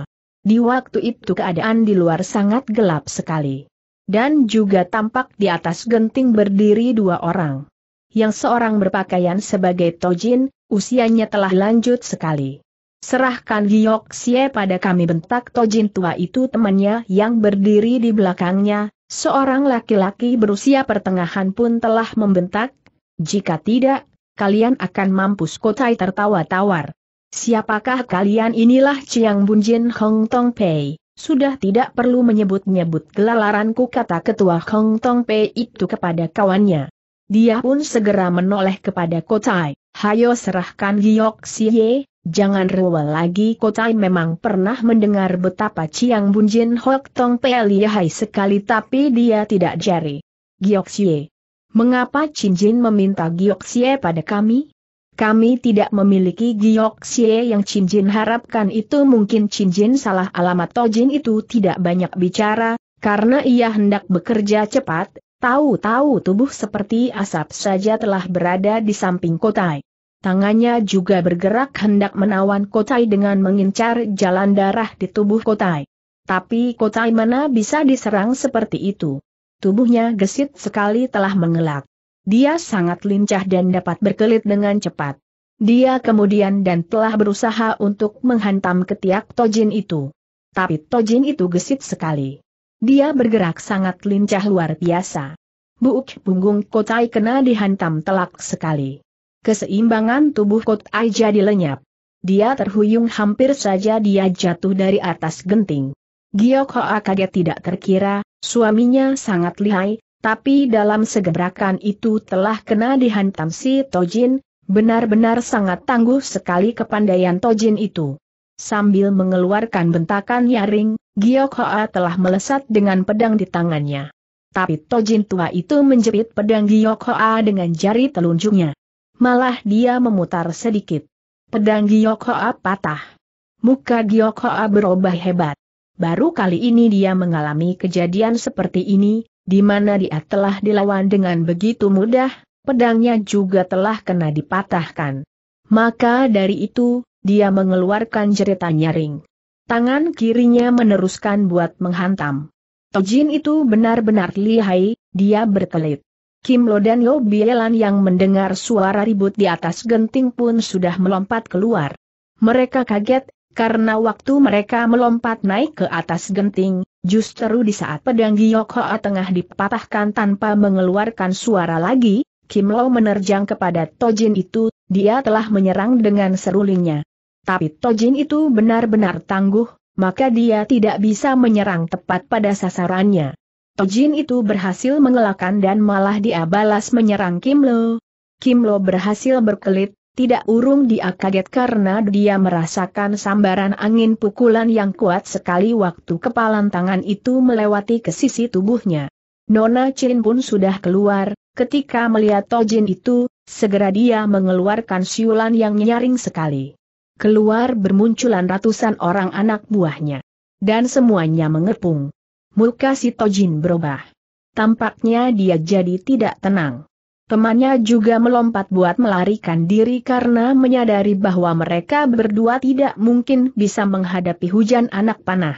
Di waktu itu keadaan di luar sangat gelap sekali. Dan juga tampak di atas genting berdiri dua orang yang seorang berpakaian sebagai tojin, usianya telah lanjut sekali. Serahkan Giyok Xie pada kami bentak tojin tua itu temannya yang berdiri di belakangnya, seorang laki-laki berusia pertengahan pun telah membentak, jika tidak, kalian akan mampus kotai tertawa tawar. Siapakah kalian inilah Chiang Bunjin Hong Tong Pei? Sudah tidak perlu menyebut-nyebut gelalaranku kata ketua Hong Tong Pei itu kepada kawannya. Dia pun segera menoleh kepada Kotai, hayo serahkan Giok Siye, jangan rewel lagi Kotai memang pernah mendengar betapa Ciang Bunjin Hok Tong Yahai sekali tapi dia tidak jari. Giok Siye. Mengapa Jin meminta Giok Siye pada kami? Kami tidak memiliki Giok Siye yang Jin harapkan itu mungkin Jin salah alamat Tojin itu tidak banyak bicara, karena ia hendak bekerja cepat, Tahu-tahu tubuh seperti asap saja telah berada di samping Kotai. Tangannya juga bergerak hendak menawan Kotai dengan mengincar jalan darah di tubuh Kotai. Tapi Kotai mana bisa diserang seperti itu. Tubuhnya gesit sekali telah mengelak. Dia sangat lincah dan dapat berkelit dengan cepat. Dia kemudian dan telah berusaha untuk menghantam ketiak Tojin itu. Tapi Tojin itu gesit sekali. Dia bergerak sangat lincah luar biasa. Buuk punggung Kotai kena dihantam telak sekali. Keseimbangan tubuh Kotai jadi lenyap. Dia terhuyung hampir saja dia jatuh dari atas genting. Giok Hoa kaget tidak terkira, suaminya sangat lihai, tapi dalam segebrakan itu telah kena dihantam si Tojin, benar-benar sangat tangguh sekali kepandaian Tojin itu. Sambil mengeluarkan bentakan nyaring, Giok Hoa telah melesat dengan pedang di tangannya. Tapi Tojin tua itu menjepit pedang Giok Hoa dengan jari telunjuknya. Malah dia memutar sedikit. Pedang Giok Hoa patah. Muka Giok Hoa berubah hebat. Baru kali ini dia mengalami kejadian seperti ini, di mana dia telah dilawan dengan begitu mudah, pedangnya juga telah kena dipatahkan. Maka dari itu, dia mengeluarkan jeritan nyaring. Tangan kirinya meneruskan buat menghantam. Tojin itu benar-benar lihai, dia berkelit. Kim Lo dan Yo Bielan yang mendengar suara ribut di atas genting pun sudah melompat keluar. Mereka kaget, karena waktu mereka melompat naik ke atas genting, justru di saat pedang Giyok Hoa tengah dipatahkan tanpa mengeluarkan suara lagi, Kim Lo menerjang kepada Tojin itu, dia telah menyerang dengan serulingnya. Tapi Tojin itu benar-benar tangguh, maka dia tidak bisa menyerang tepat pada sasarannya. Tojin itu berhasil mengelakkan dan malah dia balas menyerang Kim Lo. Kim Lo berhasil berkelit, tidak urung dia kaget karena dia merasakan sambaran angin pukulan yang kuat sekali waktu kepalan tangan itu melewati ke sisi tubuhnya. Nona Chin pun sudah keluar, ketika melihat Tojin itu, segera dia mengeluarkan siulan yang nyaring sekali keluar bermunculan ratusan orang anak buahnya. Dan semuanya mengepung. Muka si Tojin berubah. Tampaknya dia jadi tidak tenang. Temannya juga melompat buat melarikan diri karena menyadari bahwa mereka berdua tidak mungkin bisa menghadapi hujan anak panah.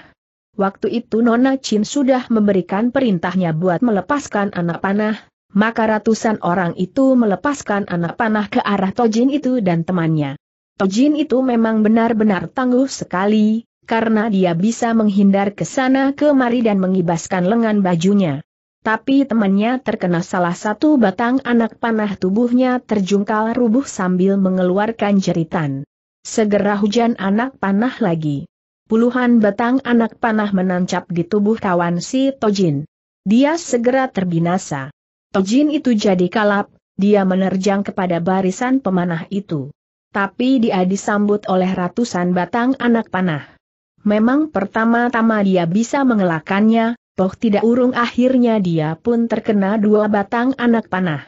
Waktu itu Nona Chin sudah memberikan perintahnya buat melepaskan anak panah, maka ratusan orang itu melepaskan anak panah ke arah Tojin itu dan temannya. Tojin itu memang benar-benar tangguh sekali, karena dia bisa menghindar ke sana kemari dan mengibaskan lengan bajunya. Tapi temannya terkena salah satu batang anak panah tubuhnya terjungkal rubuh sambil mengeluarkan jeritan. Segera hujan anak panah lagi. Puluhan batang anak panah menancap di tubuh kawan si Tojin. Dia segera terbinasa. Tojin itu jadi kalap, dia menerjang kepada barisan pemanah itu tapi dia disambut oleh ratusan batang anak panah. Memang pertama-tama dia bisa mengelakannya, toh tidak urung akhirnya dia pun terkena dua batang anak panah.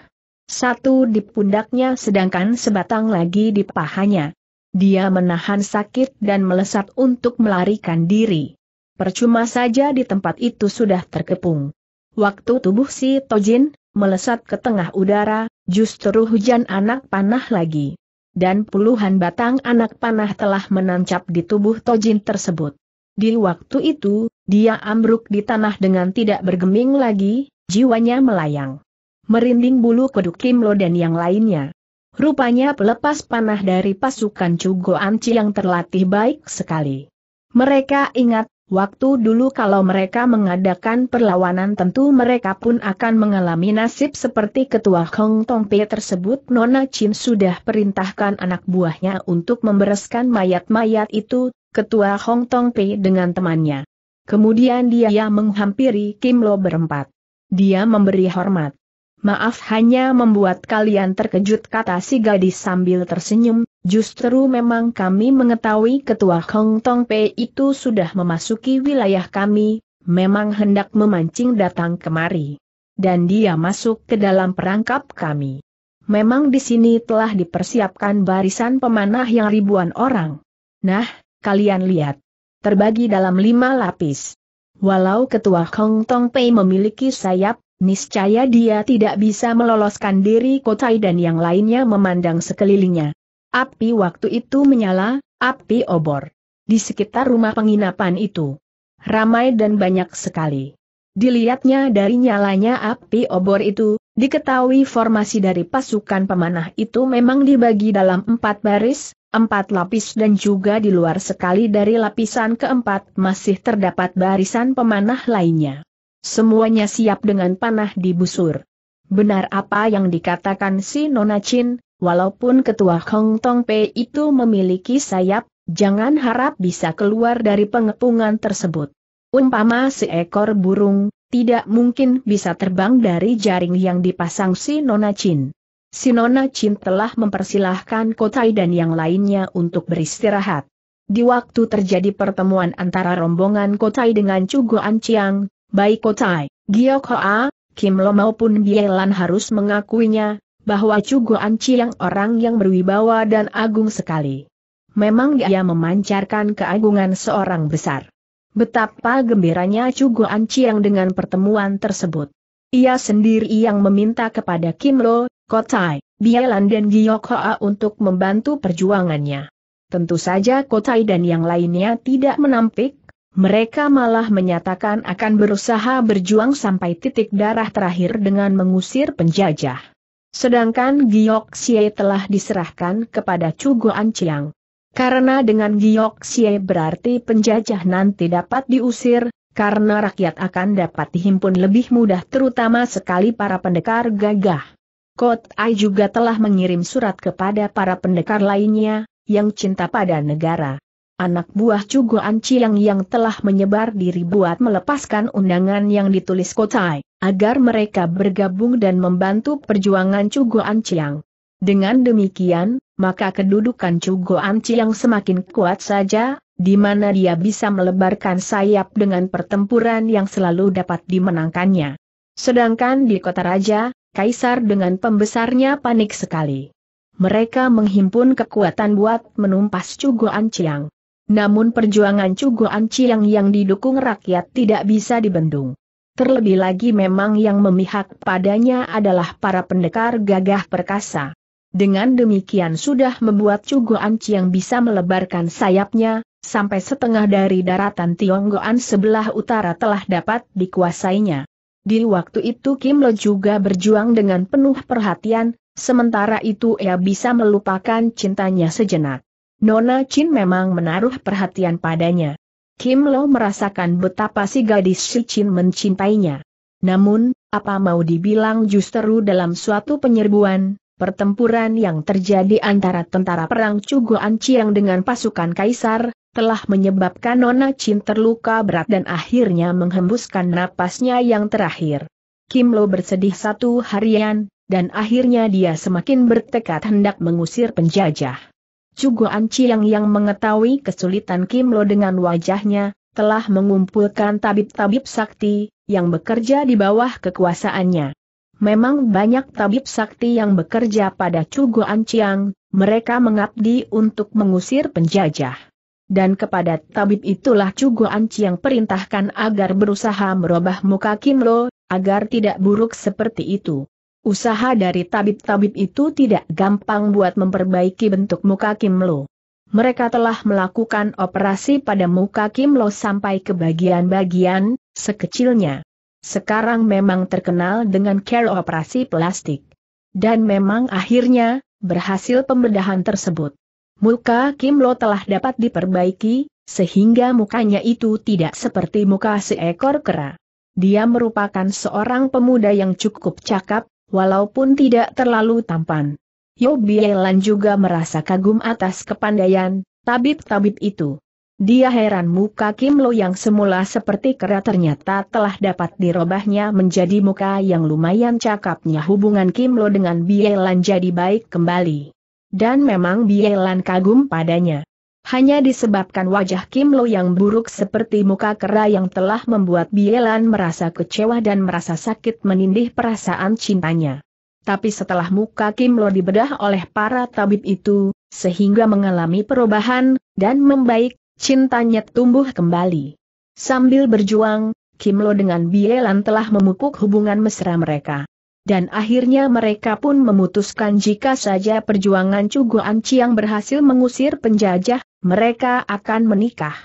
Satu di pundaknya sedangkan sebatang lagi di pahanya. Dia menahan sakit dan melesat untuk melarikan diri. Percuma saja di tempat itu sudah terkepung. Waktu tubuh si Tojin melesat ke tengah udara, justru hujan anak panah lagi dan puluhan batang anak panah telah menancap di tubuh Tojin tersebut. Di waktu itu, dia ambruk di tanah dengan tidak bergeming lagi, jiwanya melayang. Merinding bulu keduk Kimlo dan yang lainnya. Rupanya pelepas panah dari pasukan Cugo Anci yang terlatih baik sekali. Mereka ingat, Waktu dulu kalau mereka mengadakan perlawanan tentu mereka pun akan mengalami nasib seperti ketua Hong Tong Pei tersebut Nona Chin sudah perintahkan anak buahnya untuk membereskan mayat-mayat itu, ketua Hong Tong Pei dengan temannya. Kemudian dia menghampiri Kim Lo berempat. Dia memberi hormat. Maaf hanya membuat kalian terkejut kata si gadis sambil tersenyum, justru memang kami mengetahui ketua Hong Tong Pei itu sudah memasuki wilayah kami, memang hendak memancing datang kemari. Dan dia masuk ke dalam perangkap kami. Memang di sini telah dipersiapkan barisan pemanah yang ribuan orang. Nah, kalian lihat. Terbagi dalam lima lapis. Walau ketua Hong Tong Pei memiliki sayap, Niscaya dia tidak bisa meloloskan diri Kotai dan yang lainnya memandang sekelilingnya. Api waktu itu menyala, api obor. Di sekitar rumah penginapan itu. Ramai dan banyak sekali. Dilihatnya dari nyalanya api obor itu, diketahui formasi dari pasukan pemanah itu memang dibagi dalam empat baris, empat lapis dan juga di luar sekali dari lapisan keempat masih terdapat barisan pemanah lainnya. Semuanya siap dengan panah di busur. Benar apa yang dikatakan si Nona Chin, walaupun ketua Hong Tong Pei itu memiliki sayap, jangan harap bisa keluar dari pengepungan tersebut. Umpama seekor burung, tidak mungkin bisa terbang dari jaring yang dipasang si Nona Chin. Si Nona Chin telah mempersilahkan Kotai dan yang lainnya untuk beristirahat. Di waktu terjadi pertemuan antara rombongan Kotai dengan Cuguan Chiang, baik Kotai, Gio Koa, Kim Lo maupun Bielan harus mengakuinya, bahwa Chu Goan yang orang yang berwibawa dan agung sekali. Memang dia memancarkan keagungan seorang besar. Betapa gembiranya Chu Goan yang dengan pertemuan tersebut. Ia sendiri yang meminta kepada Kim Lo, Kotai, Bielan dan Gio Koa untuk membantu perjuangannya. Tentu saja Kotai dan yang lainnya tidak menampik, mereka malah menyatakan akan berusaha berjuang sampai titik darah terakhir dengan mengusir penjajah. Sedangkan Giok Xie telah diserahkan kepada Cuguan Anciang. Karena dengan Giok Xie berarti penjajah nanti dapat diusir, karena rakyat akan dapat dihimpun lebih mudah terutama sekali para pendekar gagah. Kot Ai juga telah mengirim surat kepada para pendekar lainnya, yang cinta pada negara anak buah Cugo Anciang yang telah menyebar diri buat melepaskan undangan yang ditulis Kotai, agar mereka bergabung dan membantu perjuangan Cugo Anciang. Dengan demikian, maka kedudukan Cugo Anciang semakin kuat saja, di mana dia bisa melebarkan sayap dengan pertempuran yang selalu dapat dimenangkannya. Sedangkan di kota raja, Kaisar dengan pembesarnya panik sekali. Mereka menghimpun kekuatan buat menumpas Cugo Anciang. Namun perjuangan Cuguan Ciang yang didukung rakyat tidak bisa dibendung. Terlebih lagi memang yang memihak padanya adalah para pendekar gagah perkasa. Dengan demikian sudah membuat Cuguan Ciang bisa melebarkan sayapnya, sampai setengah dari daratan Tionggoan sebelah utara telah dapat dikuasainya. Di waktu itu Kim Lo juga berjuang dengan penuh perhatian, sementara itu ia bisa melupakan cintanya sejenak. Nona Chin memang menaruh perhatian padanya. Kim Lo merasakan betapa si gadis Si Chin mencintainya. Namun, apa mau dibilang justru dalam suatu penyerbuan, pertempuran yang terjadi antara tentara perang Cuguan Chiang dengan pasukan Kaisar, telah menyebabkan Nona Chin terluka berat dan akhirnya menghembuskan napasnya yang terakhir. Kim Lo bersedih satu harian, dan akhirnya dia semakin bertekad hendak mengusir penjajah. Cuguan Chiang yang mengetahui kesulitan Kim Lo dengan wajahnya, telah mengumpulkan tabib-tabib sakti, yang bekerja di bawah kekuasaannya. Memang banyak tabib sakti yang bekerja pada Cuguan Chiang, mereka mengabdi untuk mengusir penjajah. Dan kepada tabib itulah Cuguan Chiang perintahkan agar berusaha merubah muka Kim Lo, agar tidak buruk seperti itu. Usaha dari tabib-tabib itu tidak gampang buat memperbaiki bentuk muka Kim Lo. Mereka telah melakukan operasi pada muka Kim Lo sampai ke bagian-bagian, sekecilnya. Sekarang memang terkenal dengan care operasi plastik. Dan memang akhirnya, berhasil pembedahan tersebut. Muka Kim Lo telah dapat diperbaiki, sehingga mukanya itu tidak seperti muka seekor kera. Dia merupakan seorang pemuda yang cukup cakap, walaupun tidak terlalu tampan. Yobielan juga merasa kagum atas kepandaian tabib-tabib itu. Dia heran muka Kim Lo yang semula seperti kera ternyata telah dapat dirobahnya menjadi muka yang lumayan cakapnya hubungan Kim Lo dengan Bielan jadi baik kembali. Dan memang Bielan kagum padanya. Hanya disebabkan wajah Kim Lo yang buruk seperti muka kera yang telah membuat Bielan merasa kecewa dan merasa sakit menindih perasaan cintanya. Tapi setelah muka Kim Lo dibedah oleh para tabib itu, sehingga mengalami perubahan, dan membaik, cintanya tumbuh kembali. Sambil berjuang, Kim Lo dengan Bielan telah memupuk hubungan mesra mereka dan akhirnya mereka pun memutuskan jika saja perjuangan Anci yang berhasil mengusir penjajah, mereka akan menikah.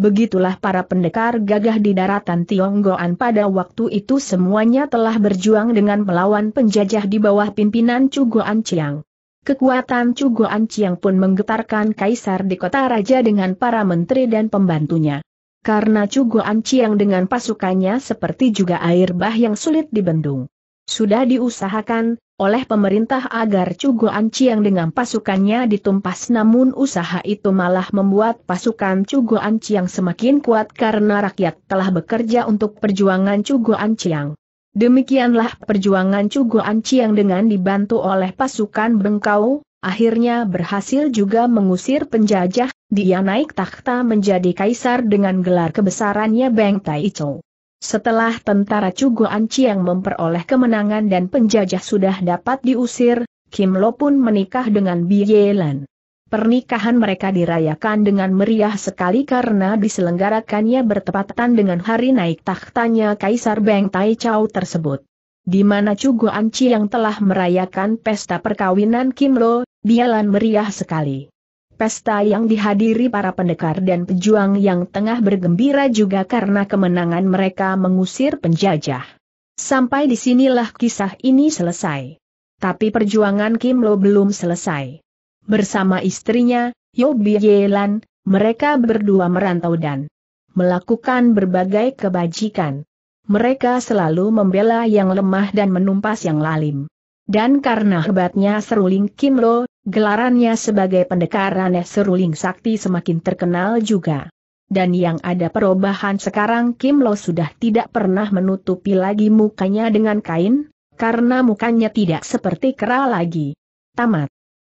Begitulah para pendekar gagah di daratan Tionggoan pada waktu itu semuanya telah berjuang dengan melawan penjajah di bawah pimpinan Cugoan Chiang. Kekuatan Cugoan Chiang pun menggetarkan kaisar di kota raja dengan para menteri dan pembantunya. Karena Cugoan Chiang dengan pasukannya seperti juga air bah yang sulit dibendung. Sudah diusahakan, oleh pemerintah agar Cugo Anciang dengan pasukannya ditumpas namun usaha itu malah membuat pasukan Cugo Anciang semakin kuat karena rakyat telah bekerja untuk perjuangan Cugo Anciang. Demikianlah perjuangan Cugo Anciang dengan dibantu oleh pasukan Bengkau, akhirnya berhasil juga mengusir penjajah, dia naik takhta menjadi kaisar dengan gelar kebesarannya Beng Tai Chou. Setelah tentara Cugo yang memperoleh kemenangan dan penjajah sudah dapat diusir, Kim Lo pun menikah dengan Bi Yelan. Pernikahan mereka dirayakan dengan meriah sekali karena diselenggarakannya bertepatan dengan hari naik tahtanya Kaisar Beng Tai Chau tersebut. Di mana Cugo Anci yang telah merayakan pesta perkawinan Kim Lo, Yelan meriah sekali. Pesta yang dihadiri para pendekar dan pejuang yang tengah bergembira juga karena kemenangan mereka mengusir penjajah. Sampai disinilah kisah ini selesai. Tapi perjuangan Kim Lo belum selesai. Bersama istrinya, Yobi Yelan, mereka berdua merantau dan melakukan berbagai kebajikan. Mereka selalu membela yang lemah dan menumpas yang lalim. Dan karena hebatnya seruling Kimlo, gelarannya sebagai pendekar aneh seruling sakti semakin terkenal juga. Dan yang ada perubahan sekarang Kimlo sudah tidak pernah menutupi lagi mukanya dengan kain, karena mukanya tidak seperti kera lagi. Tamat.